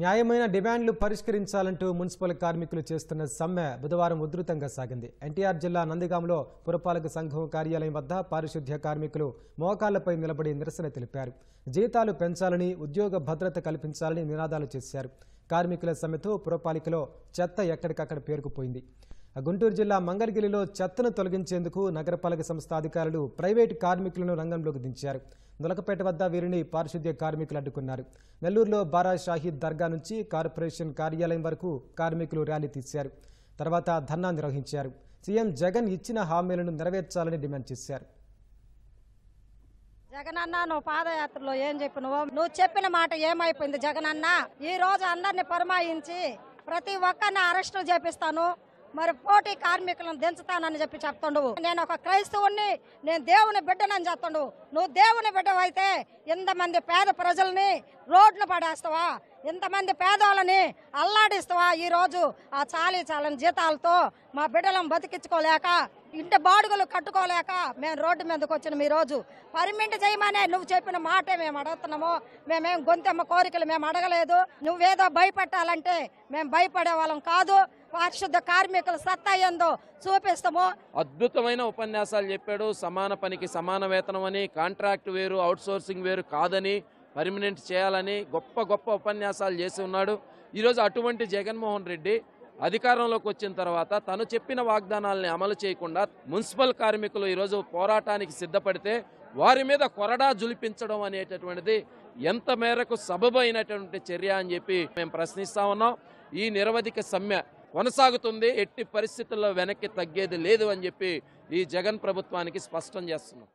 న్యాయమైన డిమాండ్లు పరిష్కరించాలంటూ మున్సిపల్ కార్మికులు చేస్తున్న సమ్మె బుధవారం ఉధృతంగా సాగింది ఎన్టీఆర్ జిల్లా నందిగాంలో పురపాలక సంఘం కార్యాలయం వద్ద పారిశుద్ధ్య కార్మికులు మోకాళ్లపై నిలబడి నిరసన తెలిపారు జీతాలు పెంచాలని ఉద్యోగ భద్రత కల్పించాలని నినాదాలు చేశారు కార్మికుల సమ్మెతో పురపాలికలో చెత్త ఎక్కడికక్కడ పేరుకుపోయింది గుంటూరు జిల్లా మంగళగిరిలో చెత్తను తొలగించేందుకు నగరపాలక సంస్థ అధికారులు ప్రైవేటు కార్మికులను రంగంలోకి దించారు నులకపేట వద్ద వీరిని పారిశుద్ధ్య కార్మికులు అడ్డుకున్నారు నెల్లూరులో బారా షాహీద్ దర్గా నుంచి కార్పొరేషన్ కార్యాలయం వరకు కార్మికులు ర్యాలీ తీశారు తర్వాత ధర్నా నిర్వహించారు సీఎం జగన్ ఇచ్చిన హామీలను నెరవేర్చాలని డిమాండ్ చేశారు అన్న నువ్వు పాదయాత్రలో ఏం చెప్పి నువ్వు చెప్పిన మాట ఏమైపోయింది జగన్ అన్న ఈ రోజు అందరిని పరమాయించి ప్రతి ఒక్కరిని అరెస్టులు చేపిస్తాను మరి పోటీ కార్మికులను దించుతానని చెప్పి చెప్తుండవు నేను ఒక క్రైస్తవుని నేను దేవుని బిడ్డనని చెప్తుండవు నువ్వు దేవుని బిడ్డవైతే ఇంతమంది పేద ప్రజల్ని రోడ్లు పడేస్తావా ఇంతమంది పేదోళ్ళని అల్లాడిస్తావా ఈరోజు ఆ చాలీ చాలని జీతాలతో మా బిడ్డలను బతికించుకోలేక ఇంటి బాడుగలు కట్టుకోలేక మేము రోడ్డు మీదకి మీ రోజు పర్మింట్ చేయమనే నువ్వు చెప్పిన మాటే మేము అడుగుతున్నాము మేమేం గొంతెమ్మ కోరికలు మేము అడగలేదు నువ్వేదో భయపెట్టాలంటే మేము భయపడే వాళ్ళం కాదు పారిశుద్ధ కార్మికుల సత్తా ఏందో చూపిస్తాము అద్భుతమైన ఉపన్యాసాలు చెప్పాడు సమాన పనికి సమాన వేతనం అని కాంట్రాక్ట్ వేరు అవుట్ సోర్సింగ్ వేరు కాదని పర్మనెంట్ చేయాలని గొప్ప గొప్ప ఉపన్యాసాలు చేసి ఉన్నాడు ఈరోజు అటువంటి జగన్మోహన్ రెడ్డి అధికారంలోకి వచ్చిన తర్వాత తను చెప్పిన వాగ్దానాలని అమలు చేయకుండా మున్సిపల్ కార్మికులు ఈరోజు పోరాటానికి సిద్ధపడితే వారి మీద కొరడా జులిపించడం అనేటటువంటిది ఎంత మేరకు సబబైనటువంటి చర్య అని చెప్పి మేము ప్రశ్నిస్తా ఉన్నాం ఈ నిరవధిక సమ్మె కొనసాగుతుంది ఎట్టి పరిస్థితుల్లో వెనక్కి తగ్గేది లేదు అని చెప్పి ఈ జగన్ ప్రభుత్వానికి స్పష్టం చేస్తున్నాం